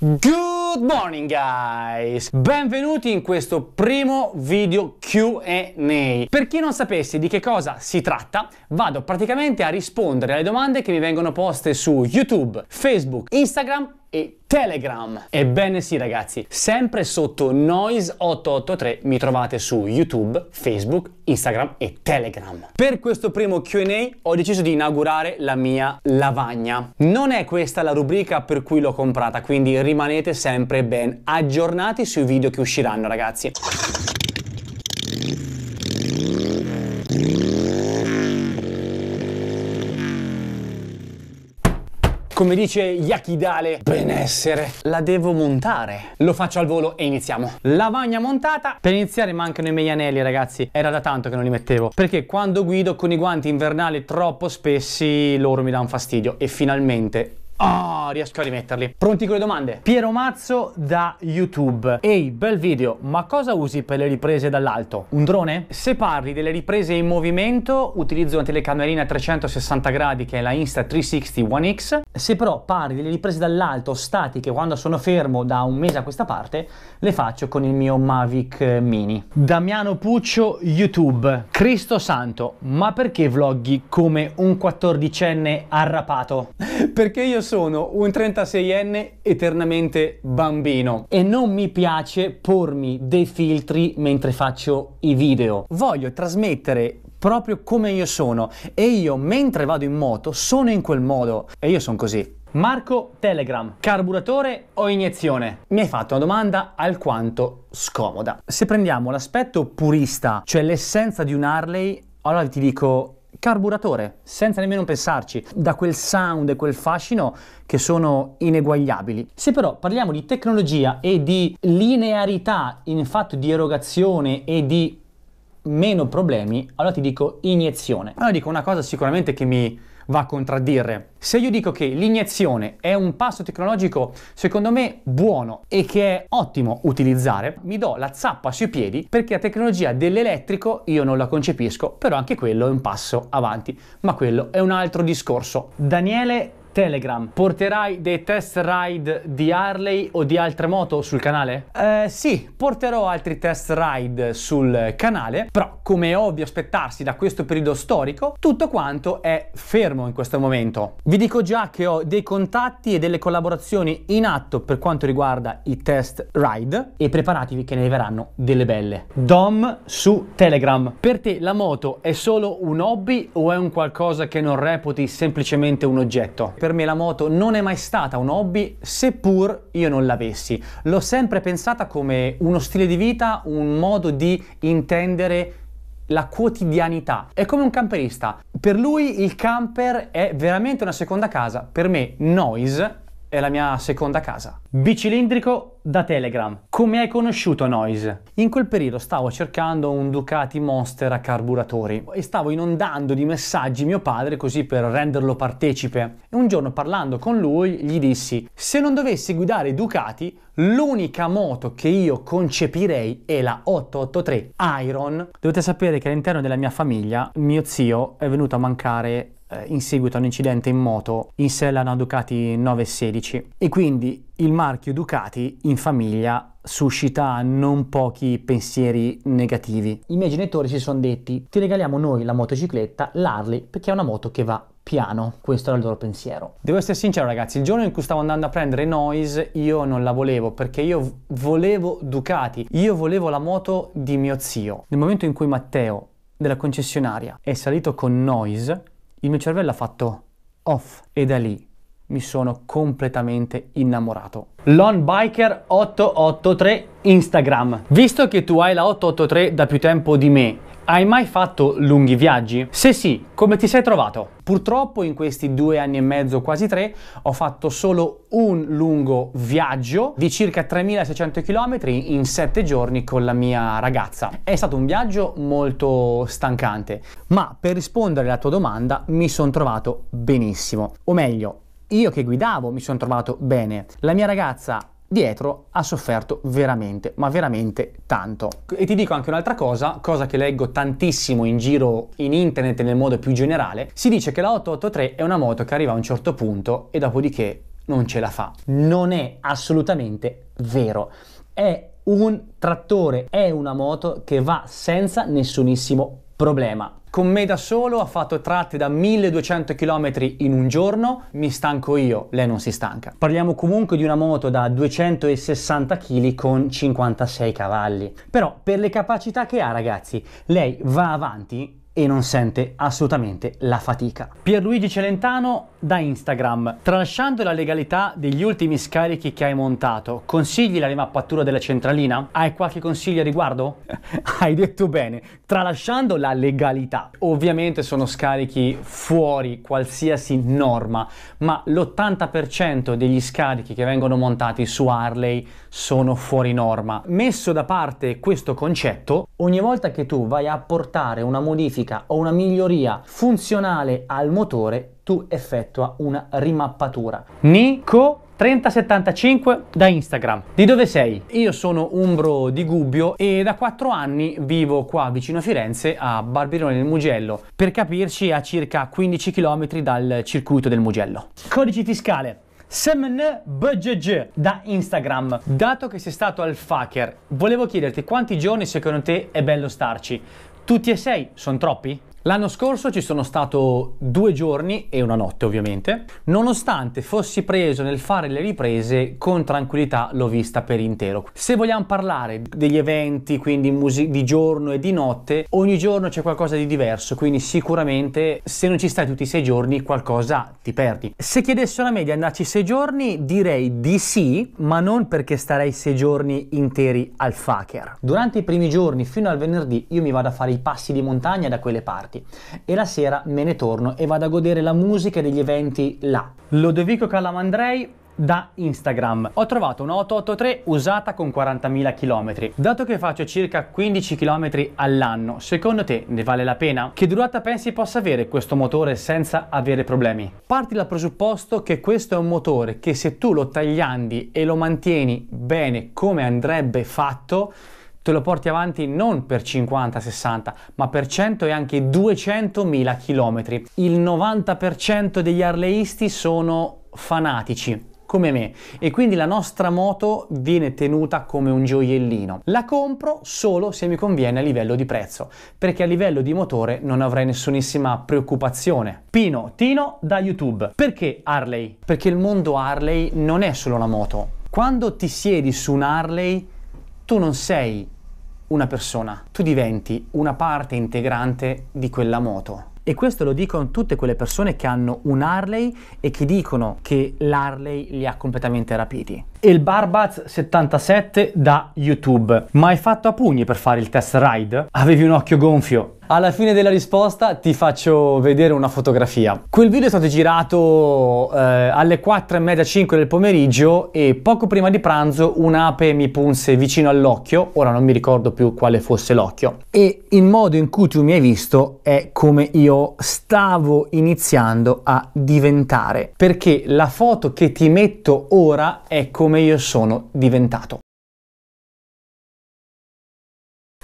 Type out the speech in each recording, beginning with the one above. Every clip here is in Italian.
Good morning guys! Benvenuti in questo primo video Q&A. Per chi non sapesse di che cosa si tratta, vado praticamente a rispondere alle domande che mi vengono poste su YouTube, Facebook, Instagram Telegram. Ebbene sì ragazzi, sempre sotto Noise883 mi trovate su YouTube, Facebook, Instagram e Telegram. Per questo primo Q&A ho deciso di inaugurare la mia lavagna. Non è questa la rubrica per cui l'ho comprata, quindi rimanete sempre ben aggiornati sui video che usciranno ragazzi. Come dice Yakidale, benessere. La devo montare. Lo faccio al volo e iniziamo. Lavagna montata. Per iniziare mancano i miei anelli, ragazzi. Era da tanto che non li mettevo. Perché quando guido con i guanti invernali troppo spessi, loro mi danno fastidio. E finalmente Oh, riesco a rimetterli. Pronti con le domande? Piero Mazzo da YouTube. Ehi, bel video, ma cosa usi per le riprese dall'alto? Un drone? Se parli delle riprese in movimento, utilizzo una telecamerina a 360 gradi che è la Insta360 One X. Se però parli delle riprese dall'alto, statiche, quando sono fermo da un mese a questa parte, le faccio con il mio Mavic Mini. Damiano Puccio, YouTube. Cristo santo, ma perché vloggi come un 14enne arrapato? perché io sono un 36enne eternamente bambino e non mi piace pormi dei filtri mentre faccio i video. Voglio trasmettere proprio come io sono e io mentre vado in moto sono in quel modo e io sono così. Marco Telegram, carburatore o iniezione? Mi hai fatto una domanda alquanto scomoda. Se prendiamo l'aspetto purista, cioè l'essenza di un Harley, allora ti dico carburatore, senza nemmeno pensarci, da quel sound e quel fascino che sono ineguagliabili. Se però parliamo di tecnologia e di linearità in fatto di erogazione e di meno problemi, allora ti dico iniezione. Allora dico una cosa sicuramente che mi va a contraddire. Se io dico che l'iniezione è un passo tecnologico secondo me buono e che è ottimo utilizzare, mi do la zappa sui piedi perché la tecnologia dell'elettrico io non la concepisco, però anche quello è un passo avanti, ma quello è un altro discorso. Daniele Telegram. Porterai dei test ride di Harley o di altre moto sul canale? Eh, sì, porterò altri test ride sul canale, però come è ovvio aspettarsi da questo periodo storico, tutto quanto è fermo in questo momento. Vi dico già che ho dei contatti e delle collaborazioni in atto per quanto riguarda i test ride e preparatevi che ne verranno delle belle. Dom su Telegram. Per te la moto è solo un hobby o è un qualcosa che non reputi semplicemente un oggetto? per me la moto non è mai stata un hobby seppur io non l'avessi. L'ho sempre pensata come uno stile di vita, un modo di intendere la quotidianità. È come un camperista. Per lui il camper è veramente una seconda casa, per me noise è la mia seconda casa. Bicilindrico da Telegram. Come hai conosciuto Noise? In quel periodo stavo cercando un Ducati Monster a carburatori e stavo inondando di messaggi mio padre così per renderlo partecipe. E un giorno parlando con lui gli dissi: "Se non dovessi guidare Ducati, l'unica moto che io concepirei è la 883 Iron". Dovete sapere che all'interno della mia famiglia mio zio è venuto a mancare eh, in seguito a un incidente in moto in sella a Ducati 916 e quindi il marchio Ducati in famiglia suscita non pochi pensieri negativi. I miei genitori si sono detti ti regaliamo noi la motocicletta, l'Harley, perché è una moto che va piano, questo era il loro pensiero. Devo essere sincero ragazzi, il giorno in cui stavo andando a prendere Noise io non la volevo perché io volevo Ducati, io volevo la moto di mio zio. Nel momento in cui Matteo della concessionaria è salito con Noise, il mio cervello ha fatto off e da lì mi sono completamente innamorato. Lonbiker 883 Instagram. Visto che tu hai la 883 da più tempo di me, hai mai fatto lunghi viaggi? Se sì, come ti sei trovato? Purtroppo in questi due anni e mezzo, quasi tre, ho fatto solo un lungo viaggio di circa 3600 km in sette giorni con la mia ragazza. È stato un viaggio molto stancante, ma per rispondere alla tua domanda mi sono trovato benissimo. O meglio, io che guidavo mi sono trovato bene. La mia ragazza dietro ha sofferto veramente, ma veramente tanto. E ti dico anche un'altra cosa, cosa che leggo tantissimo in giro in internet nel modo più generale, si dice che la 883 è una moto che arriva a un certo punto e dopodiché non ce la fa. Non è assolutamente vero. È un trattore, è una moto che va senza nessunissimo problema. Con me da solo ha fatto tratte da 1200 km in un giorno, mi stanco io, lei non si stanca. Parliamo comunque di una moto da 260 kg con 56 cavalli. Però per le capacità che ha ragazzi, lei va avanti e non sente assolutamente la fatica. Pierluigi Celentano da Instagram. Tralasciando la legalità degli ultimi scarichi che hai montato, consigli la rimappatura della centralina? Hai qualche consiglio a riguardo? hai detto bene, tralasciando la legalità. Ovviamente sono scarichi fuori qualsiasi norma, ma l'80% degli scarichi che vengono montati su Harley sono fuori norma. Messo da parte questo concetto, ogni volta che tu vai a apportare una modifica modifica o una miglioria funzionale al motore, tu effettua una rimappatura. Nico 3075 da Instagram. Di dove sei? Io sono Umbro di Gubbio e da 4 anni vivo qua vicino a Firenze a Barbirone del Mugello, per capirci a circa 15 km dal circuito del Mugello. Codice fiscale Semn da Instagram. Dato che sei stato al Faker, volevo chiederti quanti giorni secondo te è bello starci? Tutti e sei sono troppi? L'anno scorso ci sono stato due giorni e una notte ovviamente, nonostante fossi preso nel fare le riprese con tranquillità l'ho vista per intero. Se vogliamo parlare degli eventi quindi di giorno e di notte, ogni giorno c'è qualcosa di diverso, quindi sicuramente se non ci stai tutti i sei giorni qualcosa ti perdi. Se chiedessi alla media andarci sei giorni direi di sì, ma non perché starei sei giorni interi al faker. Durante i primi giorni fino al venerdì io mi vado a fare i passi di montagna da quelle parti concerti e la sera me ne torno e vado a godere la musica degli eventi là. Lodovico Calamandrei da Instagram. Ho trovato una 883 usata con 40.000 km. Dato che faccio circa 15 km all'anno, secondo te ne vale la pena? Che durata pensi possa avere questo motore senza avere problemi? Parti dal presupposto che questo è un motore che se tu lo tagliandi e lo mantieni bene come andrebbe fatto, te lo porti avanti non per 50, 60, ma per 100 e anche 200.000 km. Il 90% degli arleisti sono fanatici come me e quindi la nostra moto viene tenuta come un gioiellino. La compro solo se mi conviene a livello di prezzo, perché a livello di motore non avrei nessunissima preoccupazione. Pino, Tino da YouTube. Perché Harley? Perché il mondo Harley non è solo una moto. Quando ti siedi su un Harley tu non sei una persona, tu diventi una parte integrante di quella moto. E questo lo dicono tutte quelle persone che hanno un Harley e che dicono che l'Harley li ha completamente rapiti e il Barbaz 77 da YouTube. Ma hai fatto a pugni per fare il test ride? Avevi un occhio gonfio. Alla fine della risposta ti faccio vedere una fotografia. Quel video è stato girato eh, alle 4 e mezza 5 del pomeriggio e poco prima di pranzo un'ape mi punse vicino all'occhio, ora non mi ricordo più quale fosse l'occhio, e il modo in cui tu mi hai visto è come io stavo iniziando a diventare, perché la foto che ti metto ora è come come io sono diventato.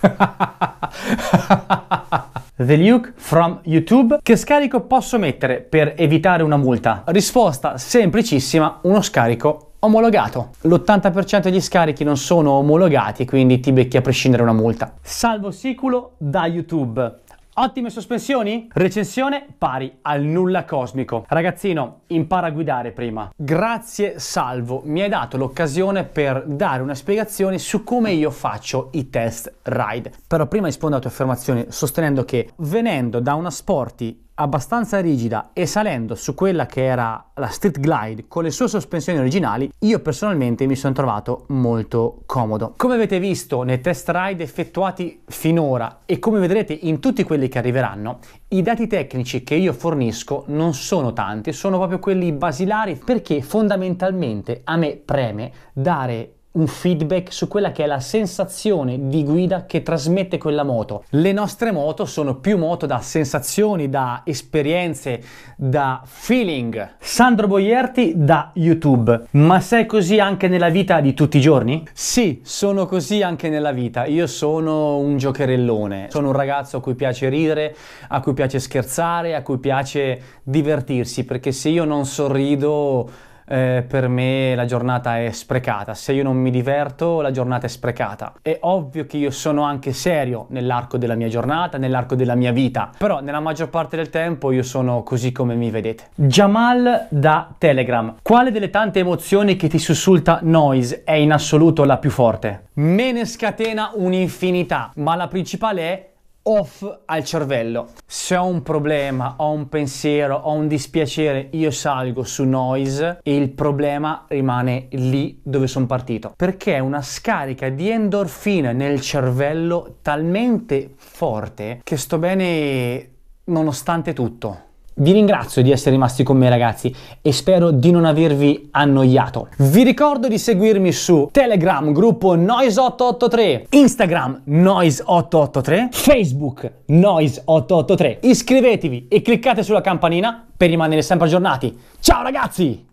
The Luke from YouTube. Che scarico posso mettere per evitare una multa? Risposta semplicissima, uno scarico omologato. L'80% degli scarichi non sono omologati, quindi ti becchi a prescindere una multa. Salvo siculo da YouTube. Ottime sospensioni? Recensione pari al nulla cosmico. Ragazzino, impara a guidare prima. Grazie Salvo, mi hai dato l'occasione per dare una spiegazione su come io faccio i test ride. Però prima rispondo alla tua affermazione sostenendo che venendo da una sporty abbastanza rigida e salendo su quella che era la Street Glide con le sue sospensioni originali, io personalmente mi sono trovato molto comodo. Come avete visto nei test ride effettuati finora e come vedrete in tutti quelli che arriveranno, i dati tecnici che io fornisco non sono tanti, sono proprio quelli basilari perché fondamentalmente a me preme dare un feedback su quella che è la sensazione di guida che trasmette quella moto. Le nostre moto sono più moto da sensazioni, da esperienze, da feeling. Sandro Boierti da YouTube. Ma sei così anche nella vita di tutti i giorni? Sì, sono così anche nella vita. Io sono un giocherellone, sono un ragazzo a cui piace ridere, a cui piace scherzare, a cui piace divertirsi, perché se io non sorrido eh, per me la giornata è sprecata, se io non mi diverto la giornata è sprecata. È ovvio che io sono anche serio nell'arco della mia giornata, nell'arco della mia vita, però nella maggior parte del tempo io sono così come mi vedete. Jamal da Telegram, quale delle tante emozioni che ti sussulta Noise è in assoluto la più forte? Me ne scatena un'infinità, ma la principale è off al cervello. Se ho un problema, ho un pensiero, ho un dispiacere, io salgo su noise e il problema rimane lì dove sono partito. Perché è una scarica di endorfina nel cervello talmente forte che sto bene nonostante tutto. Vi ringrazio di essere rimasti con me ragazzi e spero di non avervi annoiato. Vi ricordo di seguirmi su Telegram, gruppo Noise883, Instagram Noise883, Facebook Noise883. Iscrivetevi e cliccate sulla campanina per rimanere sempre aggiornati. Ciao ragazzi!